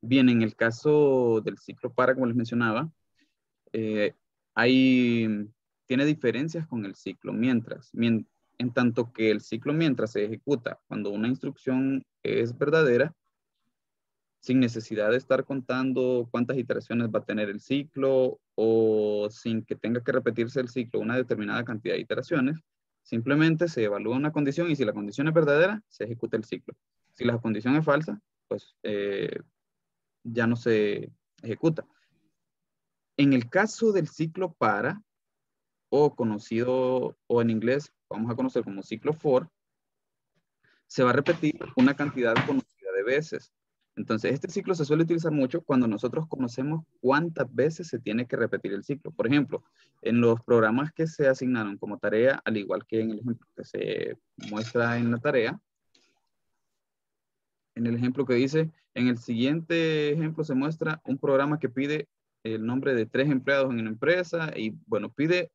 Bien, en el caso del ciclo para, como les mencionaba, eh, mm, tiene diferencias con el ciclo mientras, en tanto que el ciclo mientras se ejecuta cuando una instrucción es verdadera, sin necesidad de estar contando cuántas iteraciones va a tener el ciclo o sin que tenga que repetirse el ciclo una determinada cantidad de iteraciones, simplemente se evalúa una condición y si la condición es verdadera, se ejecuta el ciclo. Si la condición es falsa, pues eh, ya no se ejecuta. En el caso del ciclo para, o conocido, o en inglés vamos a conocer como ciclo for, se va a repetir una cantidad conocida de veces. Entonces, este ciclo se suele utilizar mucho cuando nosotros conocemos cuántas veces se tiene que repetir el ciclo. Por ejemplo, en los programas que se asignaron como tarea, al igual que en el ejemplo que se muestra en la tarea, en el ejemplo que dice, en el siguiente ejemplo se muestra un programa que pide el nombre de tres empleados en una empresa y, bueno, pide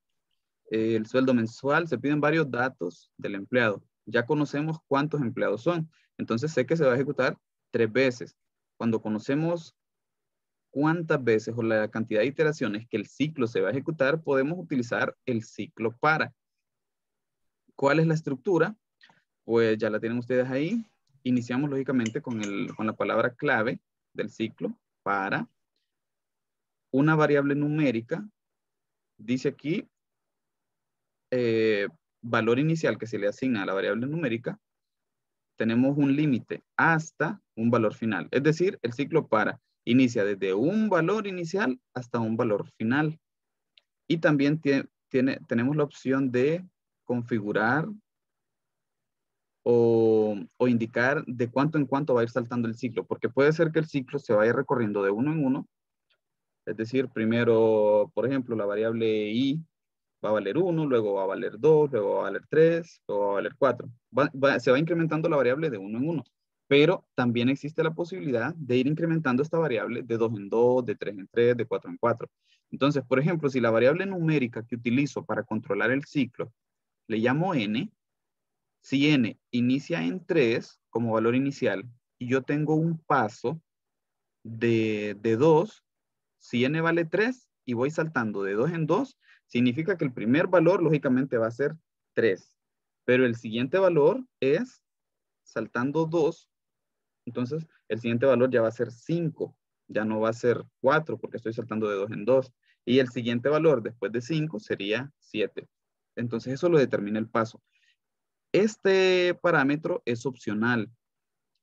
eh, el sueldo mensual, se piden varios datos del empleado. Ya conocemos cuántos empleados son, entonces sé que se va a ejecutar tres veces. Cuando conocemos cuántas veces o la cantidad de iteraciones que el ciclo se va a ejecutar, podemos utilizar el ciclo para. ¿Cuál es la estructura? Pues ya la tienen ustedes ahí. Iniciamos lógicamente con, la palabra clave del ciclo para una variable numérica. Dice aquí eh, valor inicial que se le asigna a la variable numérica. Tenemos un límite hasta un valor final. Es decir, el ciclo para inicia desde un valor inicial hasta un valor final. Y también tiene, tenemos la opción de configurar indicar de cuánto en cuánto va a ir saltando el ciclo, porque puede ser que el ciclo se vaya recorriendo de uno en uno, es decir, primero, por ejemplo, la variable i va a valer 1, luego va a valer 2, luego va a valer 3, luego va a valer 4. se va incrementando la variable de uno en uno, pero también existe la posibilidad de ir incrementando esta variable de 2 en 2, de 3 en 3, de 4 en 4. Entonces, por ejemplo, si la variable numérica que utilizo para controlar el ciclo le llamo n, si n inicia en 3 como valor inicial y yo tengo un paso de, 2, si n vale 3 y voy saltando de 2 en 2, significa que el primer valor lógicamente va a ser 3. Pero el siguiente valor es saltando 2, entonces el siguiente valor ya va a ser 5, ya no va a ser 4 porque estoy saltando de 2 en 2. Y el siguiente valor después de 5 sería 7. Entonces eso lo determina el paso. Este parámetro es opcional,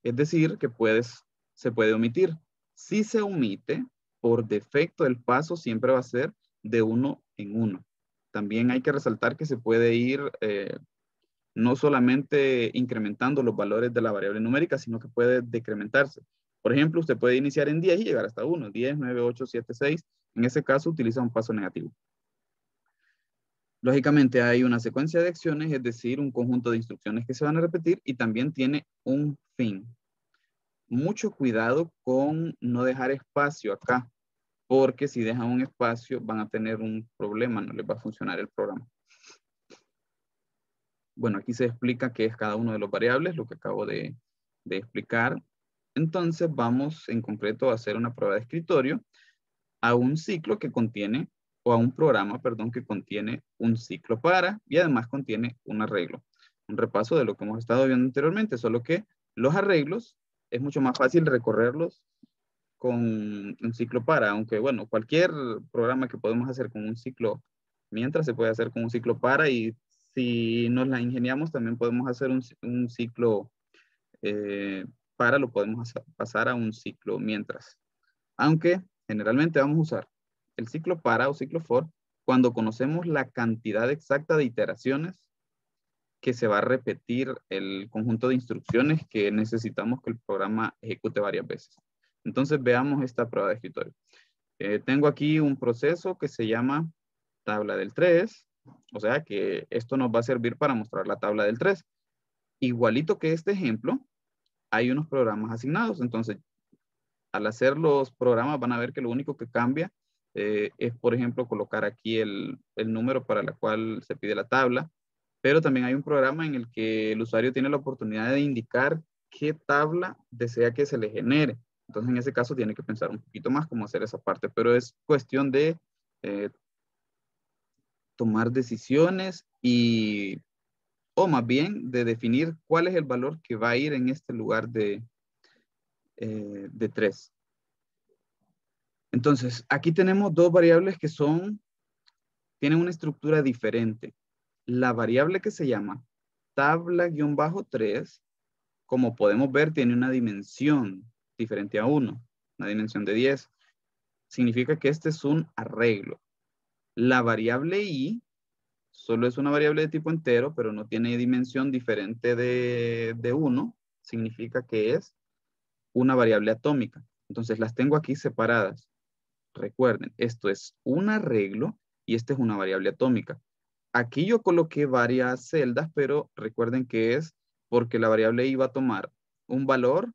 es decir, que puedes, se puede omitir. Si se omite, por defecto el paso siempre va a ser de uno en uno. También hay que resaltar que se puede ir eh, no solamente incrementando los valores de la variable numérica, sino que puede decrementarse. Por ejemplo, usted puede iniciar en 10 y llegar hasta 1, 10, 9, 8, 7, 6. En ese caso utiliza un paso negativo. Lógicamente hay una secuencia de acciones, es decir, un conjunto de instrucciones que se van a repetir y también tiene un fin. Mucho cuidado con no dejar espacio acá, porque si dejan un espacio van a tener un problema, no les va a funcionar el programa. Bueno, aquí se explica qué es cada uno de los variables, lo que acabo de, de explicar. Entonces vamos en concreto a hacer una prueba de escritorio a un ciclo que contiene o a un programa, perdón, que contiene un ciclo para y además contiene un arreglo. Un repaso de lo que hemos estado viendo anteriormente, solo que los arreglos es mucho más fácil recorrerlos con un ciclo para, aunque bueno, cualquier programa que podemos hacer con un ciclo mientras se puede hacer con un ciclo para y si nos la ingeniamos también podemos hacer un, ciclo eh, para, lo podemos pasar a un ciclo mientras. Aunque generalmente vamos a usar el ciclo para o ciclo for cuando conocemos la cantidad exacta de iteraciones que se va a repetir el conjunto de instrucciones que necesitamos que el programa ejecute varias veces. Entonces veamos esta prueba de escritorio. Eh, tengo aquí un proceso que se llama tabla del 3, o sea que esto nos va a servir para mostrar la tabla del 3. Igualito que este ejemplo, hay unos programas asignados, entonces al hacer los programas van a ver que lo único que cambia eh, es, por ejemplo, colocar aquí el, número para la cual se pide la tabla, pero también hay un programa en el que el usuario tiene la oportunidad de indicar qué tabla desea que se le genere. Entonces, en ese caso, tiene que pensar un poquito más cómo hacer esa parte, pero es cuestión de eh, tomar decisiones y, o más bien, de definir cuál es el valor que va a ir en este lugar de, eh, de tres. Entonces, aquí tenemos dos variables que son, tienen una estructura diferente. La variable que se llama tabla-3, como podemos ver, tiene una dimensión diferente a 1, una dimensión de 10. Significa que este es un arreglo. La variable i solo es una variable de tipo entero, pero no tiene dimensión diferente de, de 1. Significa que es una variable atómica. Entonces las tengo aquí separadas. Recuerden, esto es un arreglo y esta es una variable atómica. Aquí yo coloqué varias celdas, pero recuerden que es porque la variable i va a tomar un valor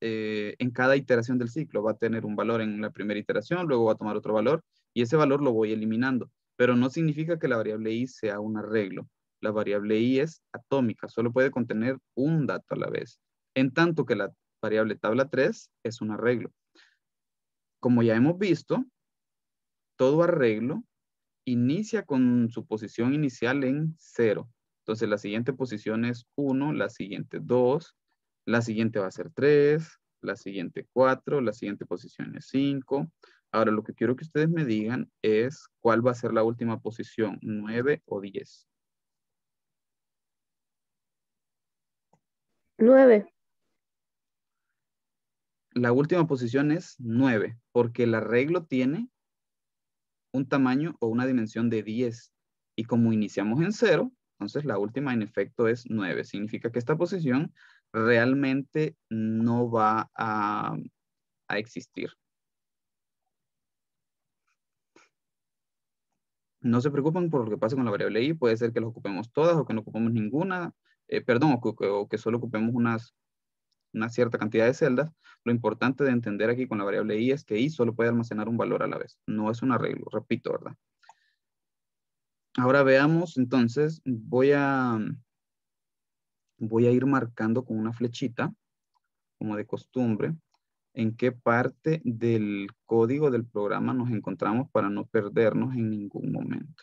eh, en cada iteración del ciclo. Va a tener un valor en la primera iteración, luego va a tomar otro valor y ese valor lo voy eliminando. Pero no significa que la variable i sea un arreglo. La variable i es atómica, solo puede contener un dato a la vez. En tanto que la variable tabla 3 es un arreglo. Como ya hemos visto, todo arreglo inicia con su posición inicial en 0. Entonces la siguiente posición es 1, la siguiente 2, la siguiente va a ser 3, la siguiente 4, la siguiente posición es 5. Ahora lo que quiero que ustedes me digan es cuál va a ser la última posición, 9 o 10. 9 la última posición es 9, porque el arreglo tiene un tamaño o una dimensión de 10. Y como iniciamos en 0, entonces la última en efecto es 9. Significa que esta posición realmente no va a, existir. No se preocupen por lo que pase con la variable i. Puede ser que las ocupemos todas o que no ocupemos ninguna. Eh, perdón, o que solo ocupemos unas una cierta cantidad de celdas, lo importante de entender aquí con la variable i es que i solo puede almacenar un valor a la vez. No es un arreglo, repito, ¿verdad? Ahora veamos, entonces, voy a, voy a ir marcando con una flechita, como de costumbre, en qué parte del código del programa nos encontramos para no perdernos en ningún momento.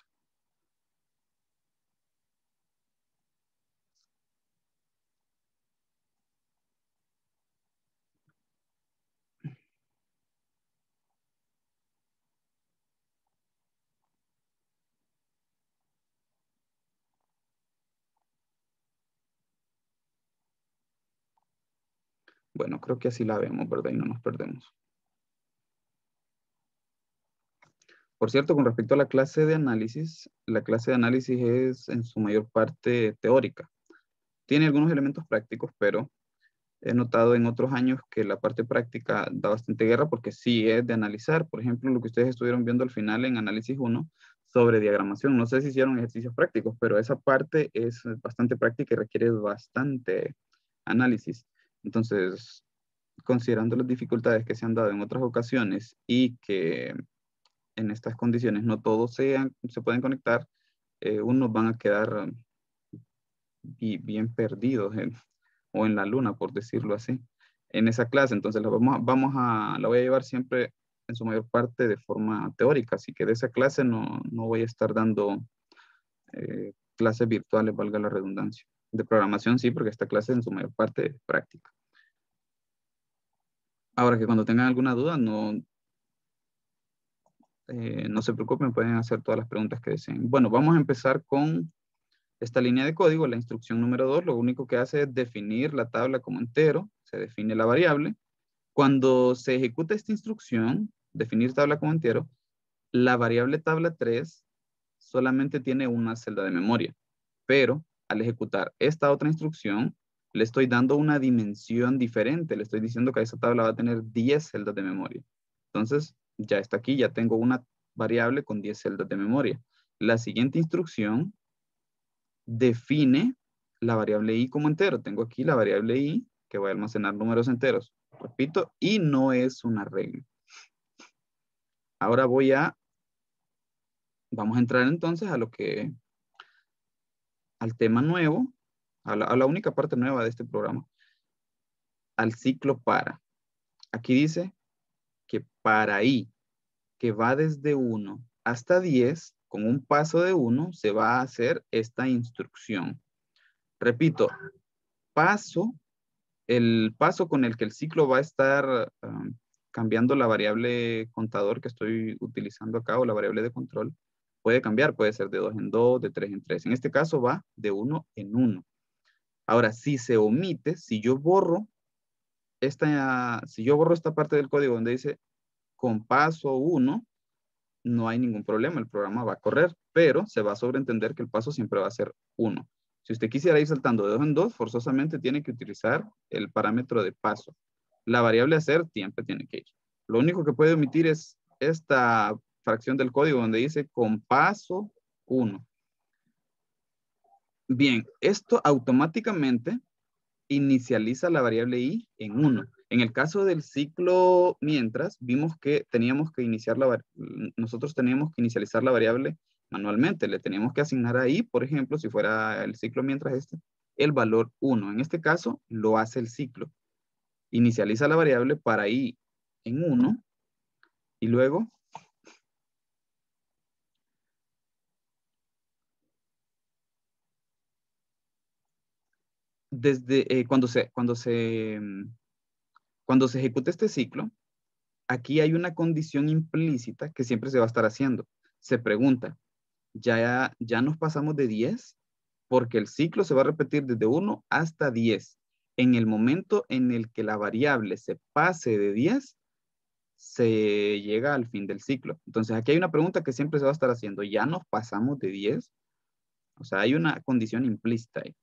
Bueno, creo que así la vemos, ¿verdad? Y no nos perdemos. Por cierto, con respecto a la clase de análisis, la clase de análisis es en su mayor parte teórica. Tiene algunos elementos prácticos, pero he notado en otros años que la parte práctica da bastante guerra porque sí es de analizar. Por ejemplo, lo que ustedes estuvieron viendo al final en análisis 1 sobre diagramación. No sé si hicieron ejercicios prácticos, pero esa parte es bastante práctica y requiere bastante análisis. Entonces, considerando las dificultades que se han dado en otras ocasiones y que en estas condiciones no todos se pueden conectar, eh, unos van a quedar um, bien perdidos o en la luna, por decirlo así, en esa clase. Entonces, la, vamos, vamos a, la voy a llevar siempre en su mayor parte de forma teórica, así que de esa clase no, voy a estar dando eh, clases virtuales, valga la redundancia de programación sí, porque esta clase en su mayor parte práctica. Ahora que cuando tengan alguna duda, no, eh, no se preocupen, pueden hacer todas las preguntas que deseen. Bueno, vamos a empezar con esta línea de código, la instrucción número 2, lo único que hace es definir la tabla como entero, se define la variable. Cuando se ejecuta esta instrucción, definir tabla como entero, la variable tabla 3 solamente tiene una celda de memoria, pero al ejecutar esta otra instrucción, le estoy dando una dimensión diferente. Le estoy diciendo que esa tabla va a tener 10 celdas de memoria. Entonces, ya está aquí, ya tengo una variable con 10 celdas de memoria. La siguiente instrucción define la variable i como entero. Tengo aquí la variable i que voy a almacenar números enteros. Repito, y no es una regla. Ahora voy a... Vamos a entrar entonces a lo que al tema nuevo, a la, única parte nueva de este programa, al ciclo para. Aquí dice que para i, que va desde 1 hasta 10, con un paso de 1 se va a hacer esta instrucción. Repito, paso, el paso con el que el ciclo va a estar um, cambiando la variable contador que estoy utilizando acá o la variable de control Puede cambiar, puede ser de dos en dos, de tres en tres. En este caso va de uno en uno. Ahora, si se omite, si yo borro esta, si yo borro esta parte del código donde dice con paso 1, no hay ningún problema, el programa va a correr, pero se va a sobreentender que el paso siempre va a ser uno. Si usted quisiera ir saltando de dos en dos, forzosamente tiene que utilizar el parámetro de paso. La variable hacer siempre tiene que ir. Lo único que puede omitir es esta fracción del código donde dice con paso 1. Bien, esto automáticamente inicializa la variable i en 1. En el caso del ciclo mientras, vimos que teníamos que iniciar la, nosotros teníamos que inicializar la variable manualmente. Le teníamos que asignar ahí, por ejemplo, si fuera el ciclo mientras este, el valor 1. En este caso, lo hace el ciclo. Inicializa la variable para i en 1 y luego desde eh, cuando, se, cuando, se, mm, cuando se ejecuta este ciclo, aquí hay una condición implícita que siempre se va a estar haciendo. Se pregunta, ¿ya, ya nos pasamos de 10? Porque el ciclo se va a repetir desde 1 hasta 10. En el momento en el que la variable se pase de 10, se llega al fin del ciclo. Entonces, aquí hay una pregunta que siempre se va a estar haciendo. ¿Ya nos pasamos de 10? O sea, hay una condición implícita ahí.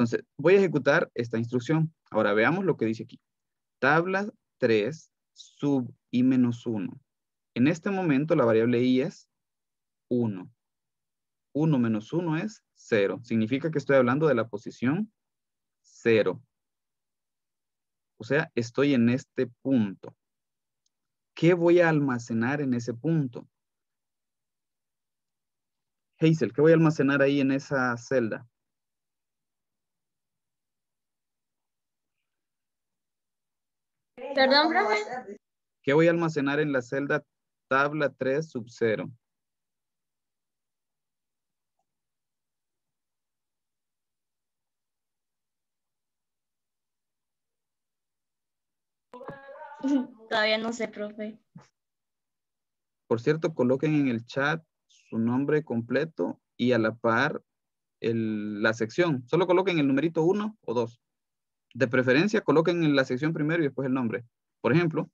Entonces, voy a ejecutar esta instrucción. Ahora veamos lo que dice aquí. Tabla 3, sub i menos 1. En este momento la variable i es 1. 1 menos 1 es 0. Significa que estoy hablando de la posición 0. O sea, estoy en este punto. ¿Qué voy a almacenar en ese punto? Hazel, ¿qué voy a almacenar ahí en esa celda? Perdón, ¿Qué voy a almacenar en la celda tabla 3 sub 0? Todavía no sé, profe. Por cierto, coloquen en el chat su nombre completo y a la par la sección. Solo coloquen el numerito 1 o 2 de preferencia coloquen en la sección primero y después el nombre. Por ejemplo,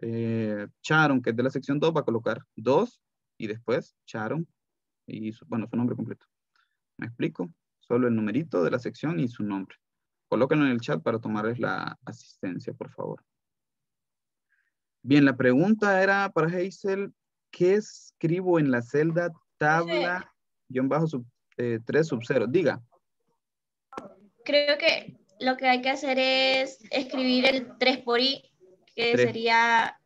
Charon, eh, que es de la sección 2, va a colocar 2 y después Charon y su, bueno, su nombre completo. ¿Me explico? Solo el numerito de la sección y su nombre. Colóquenlo en el chat para tomarles la asistencia, por favor. Bien, la pregunta era para Hazel, ¿qué escribo en la celda tabla bajo 3 sub 0? Eh, Diga. Creo que lo que hay que hacer es escribir el 3 por i, que sería...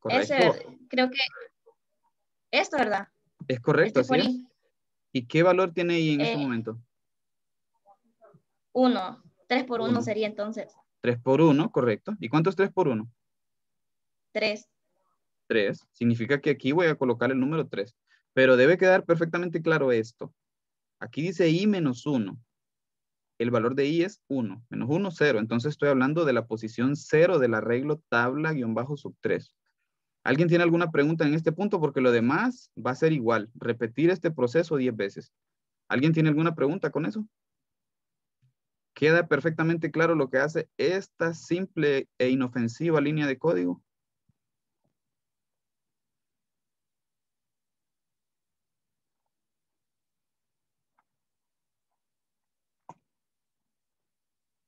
Correcto. creo que... Esto, ¿verdad? Es correcto, este ¿sí? ¿Y qué valor tiene i en ese eh, momento? 1. 3 por 1 sería entonces. 3 por 1, correcto. ¿Y cuánto es 3 por 1? 3. 3. Significa que aquí voy a colocar el número 3. Pero debe quedar perfectamente claro esto. Aquí dice i menos 1 el valor de i es 1, menos 1, 0. Entonces estoy hablando de la posición 0 del arreglo tabla-sub 3. ¿Alguien tiene alguna pregunta en este punto? Porque lo demás va a ser igual, repetir este proceso 10 veces. ¿Alguien tiene alguna pregunta con eso? Queda perfectamente claro lo que hace esta simple e inofensiva línea de código.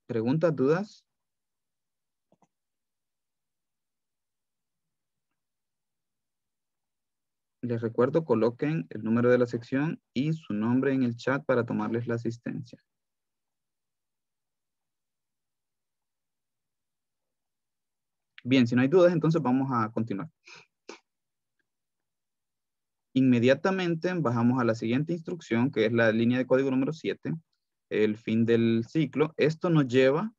¿Preguntas, dudas? Les recuerdo, coloquen el número de la sección y su nombre en el chat para tomarles la asistencia. Bien, si no hay dudas, entonces vamos a continuar. Inmediatamente bajamos a la siguiente instrucción, que es la línea de código número 7 el fin del ciclo, esto nos lleva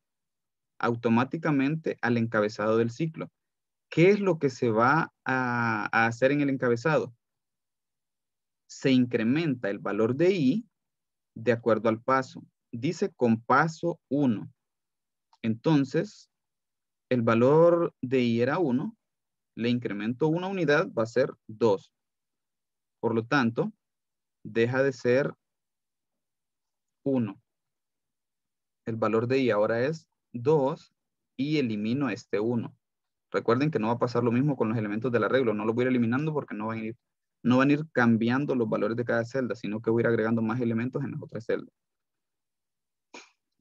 automáticamente al encabezado del ciclo. ¿Qué es lo que se va a, hacer en el encabezado? Se incrementa el valor de i de acuerdo al paso. Dice con paso 1. Entonces, el valor de i era 1, le incremento una unidad, va a ser 2. Por lo tanto, deja de ser 1. El valor de i ahora es 2 y elimino este 1. Recuerden que no va a pasar lo mismo con los elementos del arreglo. No los voy a ir eliminando porque no van a ir, no van a ir cambiando los valores de cada celda, sino que voy a ir agregando más elementos en las otras celdas.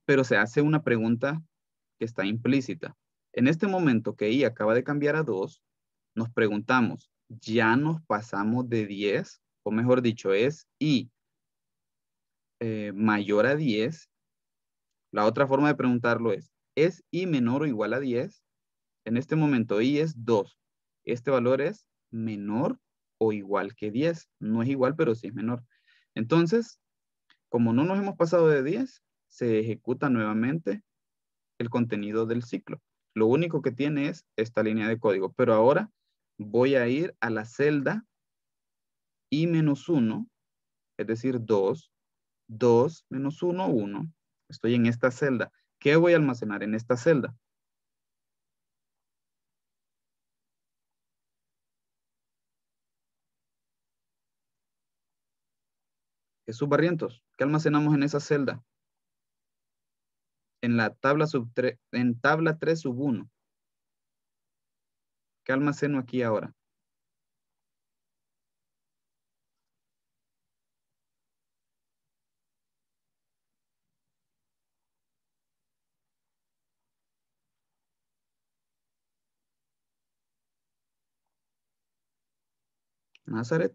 Pero se hace una pregunta que está implícita. En este momento que i acaba de cambiar a 2, nos preguntamos, ¿ya nos pasamos de 10? O mejor dicho, ¿es i eh, mayor a 10, la otra forma de preguntarlo es, ¿es i menor o igual a 10? En este momento i es 2. Este valor es menor o igual que 10. No es igual, pero sí es menor. Entonces, como no nos hemos pasado de 10, se ejecuta nuevamente el contenido del ciclo. Lo único que tiene es esta línea de código. Pero ahora voy a ir a la celda i-1, es decir, 2, 2 menos 1, 1. Estoy en esta celda. ¿Qué voy a almacenar en esta celda? Jesús Barrientos, ¿qué almacenamos en esa celda? En la tabla sub en tabla 3 sub 1. ¿Qué almaceno aquí ahora? Nazaret.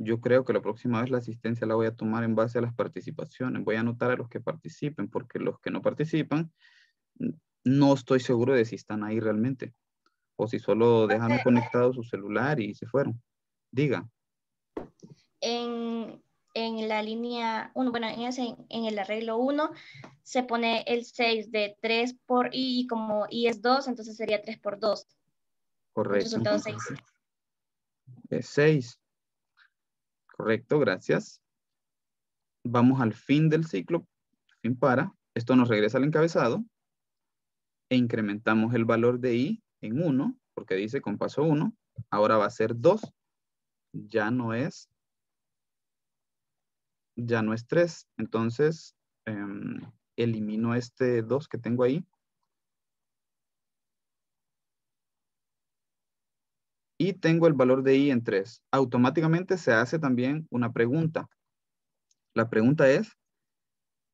Yo creo que la próxima vez la asistencia la voy a tomar en base a las participaciones. Voy a anotar a los que participen, porque los que no participan, no estoy seguro de si están ahí realmente. O si solo dejaron conectado su celular y se fueron. Diga. En, en la línea 1, bueno, en, el arreglo 1 se pone el 6 de 3 por i y como i es 2, entonces sería 3 por 2. Correcto. Resultado 6. Es 6. Correcto, gracias. Vamos al fin del ciclo, fin para. Esto nos regresa al encabezado e incrementamos el valor de i en 1, porque dice con paso 1, ahora va a ser 2. Ya no es ya no es 3. Entonces, em, elimino este 2 que tengo ahí. Y tengo el valor de i en 3. Automáticamente se hace también una pregunta. La pregunta es,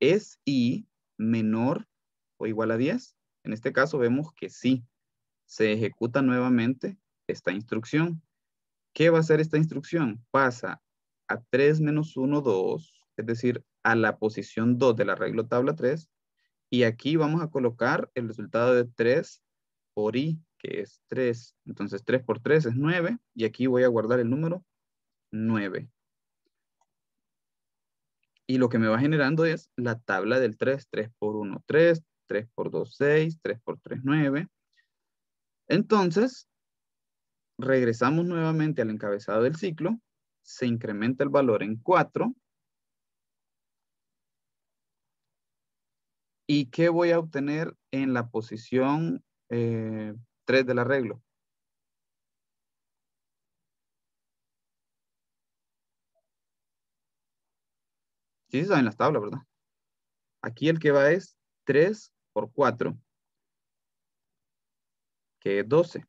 ¿es i menor o igual a 10? En este caso vemos que sí. Se ejecuta nuevamente esta instrucción. ¿Qué va a hacer esta instrucción? Pasa a 3 menos 1, 2, es decir, a la posición 2 del arreglo tabla 3. Y aquí vamos a colocar el resultado de 3 por i, que es 3. Entonces 3 por 3 es 9 y aquí voy a guardar el número 9. Y lo que me va generando es la tabla del 3, 3 por 1, 3, 3 por 2, 6, 3 por 3, 9. Entonces, regresamos nuevamente al encabezado del ciclo se incrementa el valor en 4. ¿Y qué voy a obtener en la posición 3 eh, del arreglo? Sí, se saben las tablas, ¿verdad? Aquí el que va es 3 por 4, que es 12.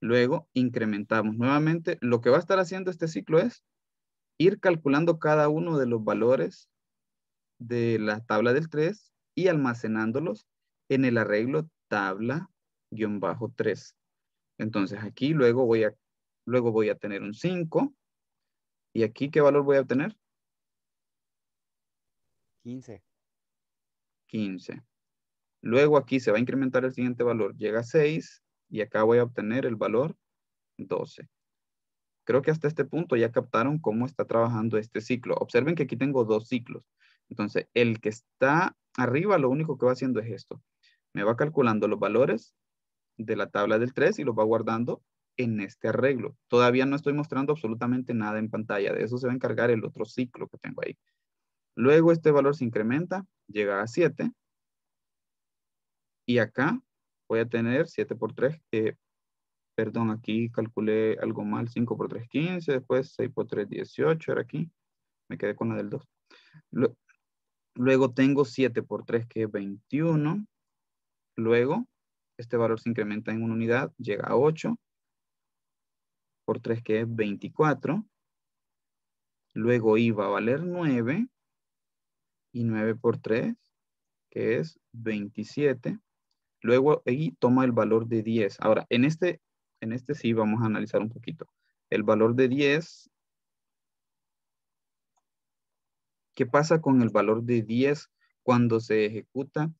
Luego incrementamos nuevamente. Lo que va a estar haciendo este ciclo es ir calculando cada uno de los valores de la tabla del 3 y almacenándolos en el arreglo tabla-3. Entonces aquí luego voy, a, luego voy a tener un 5. ¿Y aquí qué valor voy a obtener? 15. 15. Luego aquí se va a incrementar el siguiente valor. Llega a 6 y acá voy a obtener el valor 12. Creo que hasta este punto ya captaron cómo está trabajando este ciclo. Observen que aquí tengo dos ciclos. Entonces, el que está arriba lo único que va haciendo es esto. Me va calculando los valores de la tabla del 3 y los va guardando en este arreglo. Todavía no estoy mostrando absolutamente nada en pantalla. De eso se va a encargar el otro ciclo que tengo ahí. Luego este valor se incrementa, llega a 7. Y acá voy a tener 7 por 3, que, perdón, aquí calculé algo mal, 5 por 3, 15, después 6 por 3, 18, era aquí, me quedé con la del 2. Luego tengo 7 por 3, que es 21. Luego, este valor se incrementa en una unidad, llega a 8 por 3, que es 24. Luego iba a valer 9. Y 9 por 3, que es 27. Luego y toma el valor de 10. Ahora, en este, en este sí vamos a analizar un poquito. El valor de 10. ¿Qué pasa con el valor de 10 cuando se ejecuta?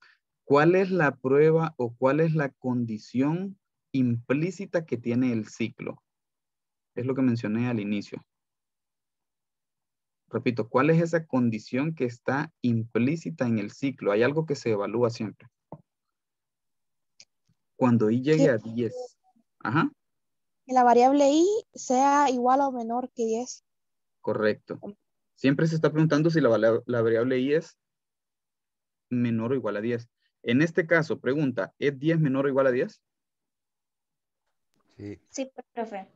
¿Cuál es la prueba o cuál es la condición implícita que tiene el ciclo? Es lo que mencioné al inicio repito, ¿cuál es esa condición que está implícita en el ciclo? Hay algo que se evalúa siempre cuando i llegue a 10. Ajá. Que la variable i sea igual o menor que 10. Correcto. Siempre se está preguntando si la, variable i es menor o igual a 10. En este caso, pregunta, ¿es 10 menor o igual a 10? Sí. Sí, profe.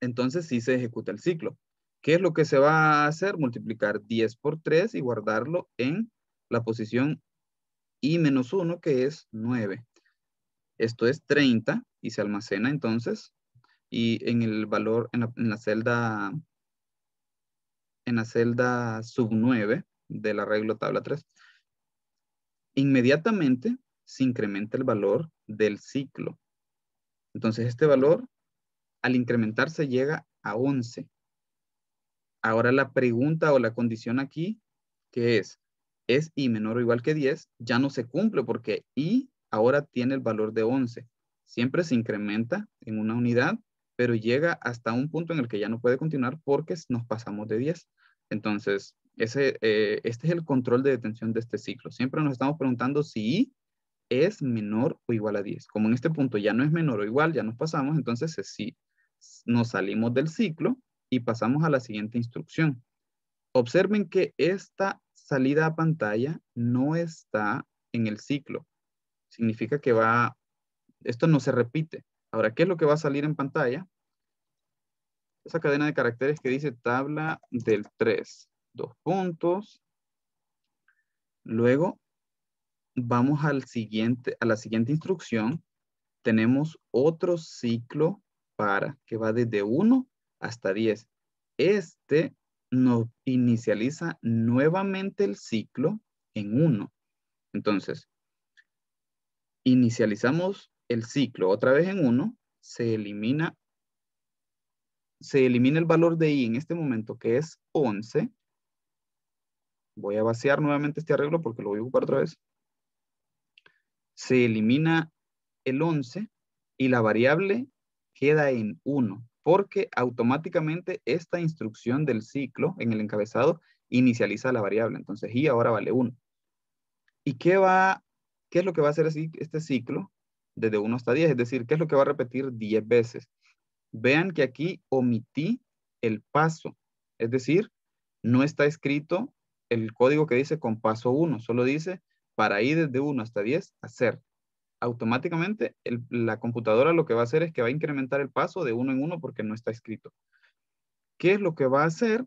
Entonces sí se ejecuta el ciclo. ¿Qué es lo que se va a hacer? Multiplicar 10 por 3 y guardarlo en la posición i menos 1, que es 9. Esto es 30 y se almacena entonces. Y en el valor, en la, celda, en la celda sub 9 del arreglo tabla 3, inmediatamente se incrementa el valor del ciclo. Entonces este valor al incrementarse llega a 11. Ahora la pregunta o la condición aquí, que es, ¿es i menor o igual que 10? Ya no se cumple porque i ahora tiene el valor de 11. Siempre se incrementa en una unidad, pero llega hasta un punto en el que ya no puede continuar porque nos pasamos de 10. Entonces, ese, eh, este es el control de detención de este ciclo. Siempre nos estamos preguntando si es menor o igual a 10. Como en este punto ya no es menor o igual, ya nos pasamos, entonces eh, sí, nos salimos del ciclo y pasamos a la siguiente instrucción. Observen que esta salida a pantalla no está en el ciclo significa que va, esto no se repite. Ahora, ¿qué es lo que va a salir en pantalla? Esa cadena de caracteres que dice tabla del 3, dos puntos. Luego, vamos al siguiente, a la siguiente instrucción. Tenemos otro ciclo para, que va desde 1 hasta 10. Este nos inicializa nuevamente el ciclo en 1. Entonces, Inicializamos el ciclo otra vez en 1, se elimina, se elimina el valor de i en este momento que es 11. Voy a vaciar nuevamente este arreglo porque lo voy a ocupar otra vez. Se elimina el 11 y la variable queda en 1 porque automáticamente esta instrucción del ciclo en el encabezado inicializa la variable. Entonces i ahora vale 1. ¿Y qué va ¿qué es lo que va a hacer este ciclo desde 1 hasta 10? Es decir, ¿qué es lo que va a repetir 10 veces? Vean que aquí omití el paso, es decir, no está escrito el código que dice con paso 1, solo dice para ir desde 1 hasta 10, hacer. Automáticamente la computadora lo que va a hacer es que va a incrementar el paso de 1 en 1 porque no está escrito. ¿Qué es lo que va a hacer?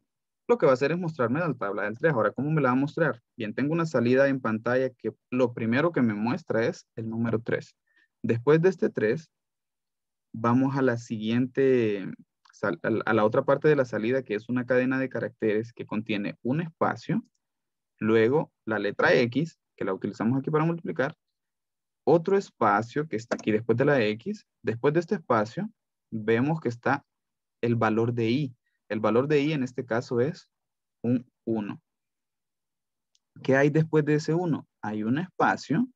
lo que va a hacer es mostrarme la tabla del 3. Ahora, ¿cómo me la va a mostrar? Bien, tengo una salida en pantalla que lo primero que me muestra es el número 3. Después de este 3, vamos a la siguiente, a la otra parte de la salida, que es una cadena de caracteres que contiene un espacio, luego la letra X, que la utilizamos aquí para multiplicar, otro espacio que está aquí después de la X, después de este espacio, vemos que está el valor de Y, el valor de i en este caso es un 1. ¿Qué hay después de ese 1? Hay un espacio.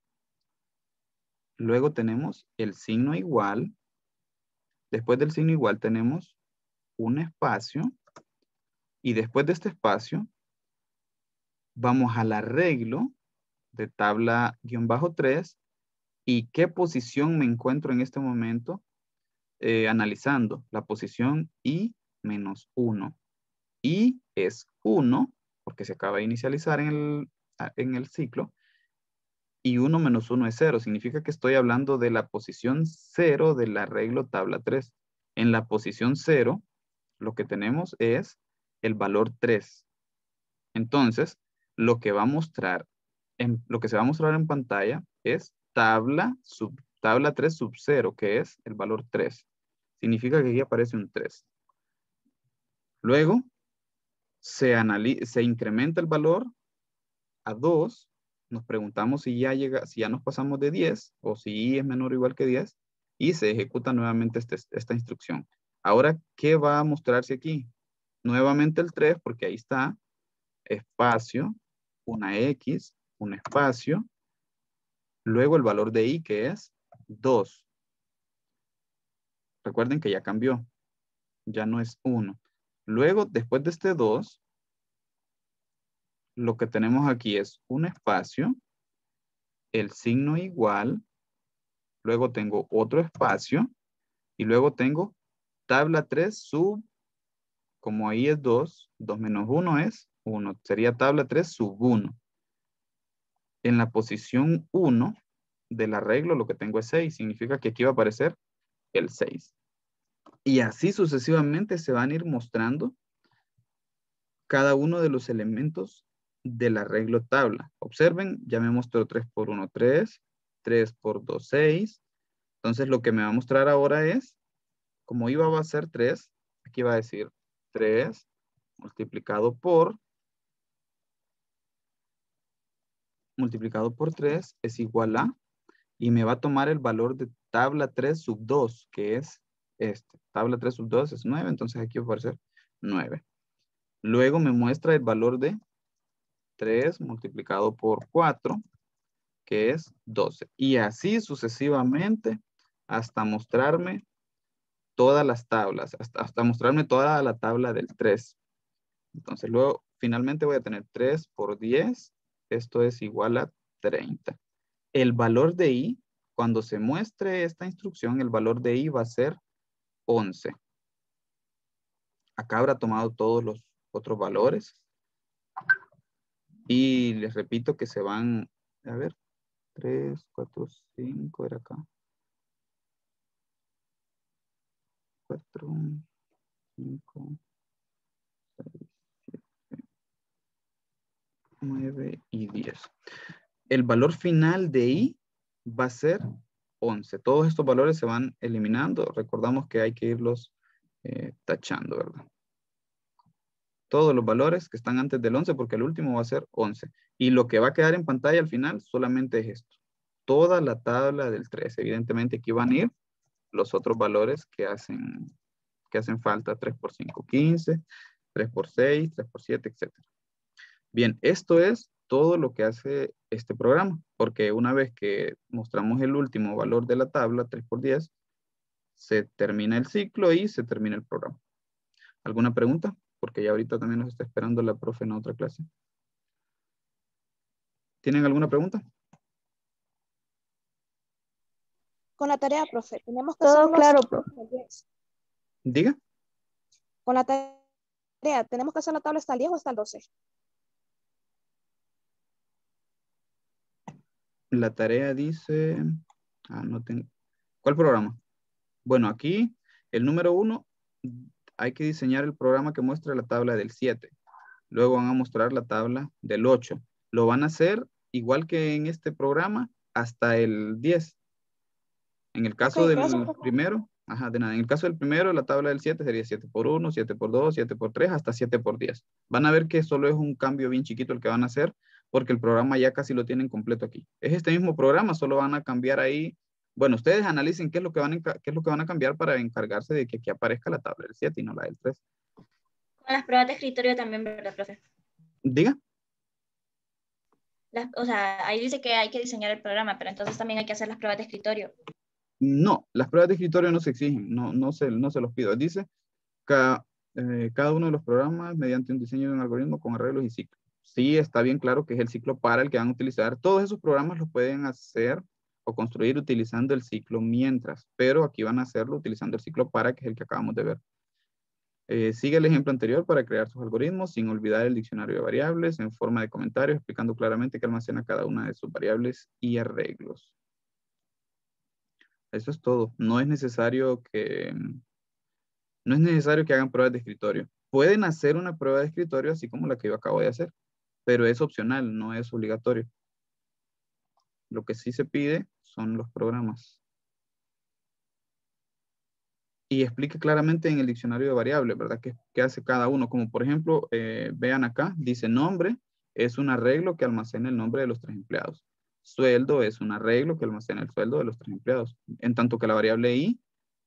Luego tenemos el signo igual. Después del signo igual tenemos un espacio. Y después de este espacio, vamos al arreglo de tabla-3 y qué posición me encuentro en este momento eh, analizando la posición I menos 1. Y es 1, porque se acaba de inicializar en el, ah, ciclo, y 1 menos 1 es 0. Significa que estoy hablando de la posición 0 del arreglo tabla 3. En la posición 0, lo que tenemos es el valor 3. Entonces, lo que va a mostrar, en, lo que se va a mostrar en pantalla es tabla, sub, tabla 3 sub 0, que es el valor 3. Significa que aquí aparece un 3. Luego, se, se incrementa el valor a 2, nos preguntamos si ya, llega, si ya nos pasamos de 10 o si es menor o igual que 10 y se ejecuta nuevamente este, esta instrucción. Ahora, ¿qué va a mostrarse aquí? Nuevamente el 3 porque ahí está, espacio, una X, un espacio, luego el valor de Y que es 2. Recuerden que ya cambió, ya no es 1. Luego, después de este 2, lo que tenemos aquí es un espacio, el signo igual, luego tengo otro espacio y luego tengo tabla 3 sub, como ahí es 2, 2 menos 1 es 1, sería tabla 3 sub 1. En la posición 1 del arreglo lo que tengo es 6, significa que aquí va a aparecer el 6. Y así sucesivamente se van a ir mostrando cada uno de los elementos del arreglo tabla. Observen, ya me mostró 3 por 1, 3, 3 por 2, 6. Entonces lo que me va a mostrar ahora es, como iba a ser 3, aquí va a decir 3 multiplicado por, multiplicado por 3 es igual a, y me va a tomar el valor de tabla 3 sub 2, que es este. Tabla 3 sub 2 es 9, entonces aquí va a ser 9. Luego me muestra el valor de 3 multiplicado por 4, que es 12. Y así sucesivamente hasta mostrarme todas las tablas, hasta, hasta mostrarme toda la tabla del 3. Entonces luego finalmente voy a tener 3 por 10, esto es igual a 30. El valor de i, cuando se muestre esta instrucción, el valor de i va a ser 11. Acá habrá tomado todos los otros valores. Y les repito que se van, a ver, 3, 4, 5, era acá. 4, 5, 6, 7, 9 y 10. El valor final de i va a ser 11. Todos estos valores se van eliminando. Recordamos que hay que irlos eh, tachando, ¿verdad? Todos los valores que están antes del 11, porque el último va a ser 11. Y lo que va a quedar en pantalla al final solamente es esto. Toda la tabla del 3. Evidentemente aquí van a ir los otros valores que hacen, que hacen falta. 3 por 5, 15. 3 por 6, 3 por 7, etc. Bien, esto es todo lo que hace este programa, porque una vez que mostramos el último valor de la tabla, 3 por 10, se termina el ciclo y se termina el programa. ¿Alguna pregunta? Porque ya ahorita también nos está esperando la profe en otra clase. ¿Tienen alguna pregunta? Con la tarea, profe, tenemos que... Todo claro, profe. Diga. Con la tarea, ¿tenemos que hacer la tabla hasta el 10 o hasta el 12? la tarea dice, ah, no tengo, ¿cuál programa? Bueno, aquí el número uno, hay que diseñar el programa que muestra la tabla del 7. Luego van a mostrar la tabla del 8. Lo van a hacer igual que en este programa hasta el 10. En el caso del primero, ajá, de nada. En el caso del primero, la tabla del 7 sería 7 por 1, 7 por 2, 7 por 3, hasta 7 por 10. Van a ver que solo es un cambio bien chiquito el que van a hacer, porque el programa ya casi lo tienen completo aquí. Es este mismo programa, solo van a cambiar ahí. Bueno, ustedes analicen qué es lo que van a, qué es lo que van a cambiar para encargarse de que aquí aparezca la tabla del 7 y no la del 3. Con las pruebas de escritorio también, ¿verdad, profe? Diga. o sea, ahí dice que hay que diseñar el programa, pero entonces también hay que hacer las pruebas de escritorio. No, las pruebas de escritorio no se exigen, no, no, se, no se los pido. Dice, eh, cada uno de los programas mediante un diseño de un algoritmo con arreglos y ciclos sí está bien claro que es el ciclo para el que van a utilizar. Todos esos programas los pueden hacer o construir utilizando el ciclo mientras, pero aquí van a hacerlo utilizando el ciclo para, que es el que acabamos de ver. Eh, sigue el ejemplo anterior para crear sus algoritmos sin olvidar el diccionario de variables en forma de comentarios, explicando claramente que almacena cada una de sus variables y arreglos. Eso es todo. No es necesario que, no es necesario que hagan pruebas de escritorio. Pueden hacer una prueba de escritorio así como la que yo acabo de hacer pero es opcional, no es obligatorio. Lo que sí se pide son los programas. Y explique claramente en el diccionario de variables, ¿verdad? ¿Qué, hace cada uno? Como por ejemplo, eh, vean acá, dice nombre, es un arreglo que almacena el nombre de los tres empleados. Sueldo es un arreglo que almacena el sueldo de los tres empleados. En tanto que la variable I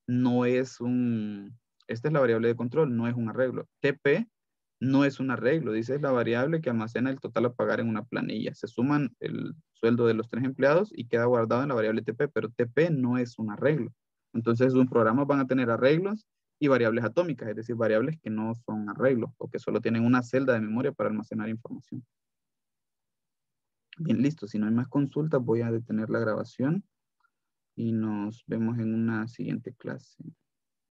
no es un, esta es la variable de control, no es un arreglo. TP no es un arreglo, dice es la variable que almacena el total a pagar en una planilla. Se suman el sueldo de los tres empleados y queda guardado en la variable TP, pero TP no es un arreglo. Entonces, un programa van a tener arreglos y variables atómicas, es decir, variables que no son arreglos o que solo tienen una celda de memoria para almacenar información. Bien, listo. Si no hay más consultas, voy a detener la grabación y nos vemos en una siguiente clase.